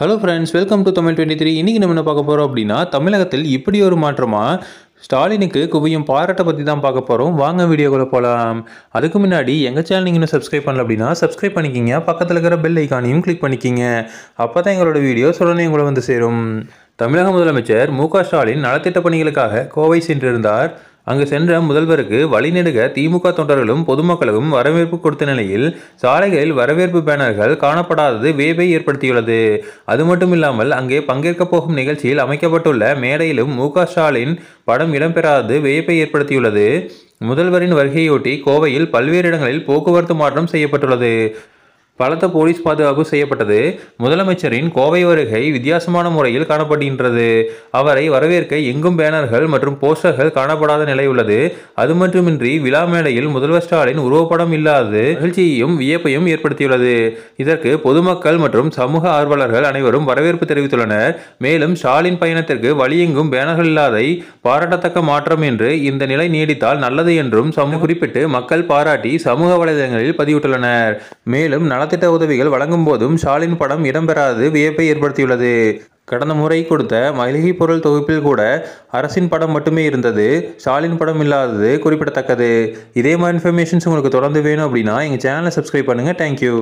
hello friends welcome to Tamil twenty three இன்றைக்கி நம்ம என்ன பார்க்க போகிறோம் அப்படின்னா தமிழகத்தில் இப்படி ஒரு மாற்றமாக ஸ்டாலினுக்கு குவியும் பாராட்டை பற்றி தான் பார்க்க போகிறோம் வாங்க வீடியோக்குள்ளே போகலாம் அதுக்கு முன்னாடி எங்கள் சேனல் நீங்கள் இன்னும் சப்ஸ்கிரைப் பண்ணல அப்படின்னா சப்ஸ்கிரைப் பண்ணிக்கிங்க பக்கத்தில் இருக்கிற பெல் ஐக்கானையும் கிளிக் பண்ணிக்கிங்க அப்போ தான் எங்களோட வீடியோ உடனே எங்களை வந்து சேரும் தமிழக முதலமைச்சர் மு ஸ்டாலின் நலத்திட்ட பணிகளுக்காக கோவை சென்றிருந்தார் அங்கு சென்ற முதல்வருக்கு வழிநெடுக திமுக தொண்டர்களும் பொதுமக்களும் வரவேற்பு கொடுத்த நிலையில் சாலைகளில் வரவேற்பு பேனர்கள் காணப்படாதது வேவை ஏற்படுத்தியுள்ளது அது மட்டுமில்லாமல் அங்கே பங்கேற்க போகும் நிகழ்ச்சியில் அமைக்கப்பட்டுள்ள மேடையிலும் மு ஸ்டாலின் படம் இடம்பெறாதது வியப்பை ஏற்படுத்தியுள்ளது முதல்வரின் வருகையொட்டி கோவையில் பல்வேறு இடங்களில் போக்குவரத்து மாற்றம் செய்யப்பட்டுள்ளது பலத்த போலீஸ் பாதுகாப்பு செய்யப்பட்டது முதலமைச்சரின் கோவை வருகை வித்தியாசமான முறையில் காணப்படுகின்றது அவரை வரவேற்க எங்கும் பேனர்கள் மற்றும் போஸ்டர்கள் காணப்படாத நிலை உள்ளது அது மட்டுமின்றி விழா மேடையில் முதல்வர் ஸ்டாலின் உருவப்படம் இல்லாது மகிழ்ச்சியையும் வியப்பையும் ஏற்படுத்தியுள்ளது இதற்கு பொதுமக்கள் மற்றும் சமூக ஆர்வலர்கள் அனைவரும் வரவேற்பு தெரிவித்துள்ளனர் மேலும் ஸ்டாலின் பயணத்திற்கு வழியெங்கும் பேனர்கள் இல்லாதை பாராட்டத்தக்க மாற்றம் என்று இந்த நிலை நீடித்தால் நல்லது என்றும் குறிப்பிட்டு மக்கள் பாராட்டி சமூக வலைதளங்களில் பதிவிட்டுள்ளனர் மேலும் நல நலத்திட்ட உதவிகள் வழங்கும் போதும் ஸ்டாலின் படம் இடம்பெறாதது வியப்பை ஏற்படுத்தியுள்ளது கடந்த முறை கொடுத்த மளிகை பொருள் தொகுப்பில் கூட அரசின் படம் மட்டுமே இருந்தது ஸ்டாலின் படம் இல்லாதது குறிப்பிடத்தக்கது இதே மாதிரி இன்ஃபர்மேஷன்ஸ் உங்களுக்கு தொடர்ந்து வேணும் அப்படின்னா எங்கள் சேனலை சப்ஸ்கிரைப் பண்ணுங்கள் தேங்க்யூ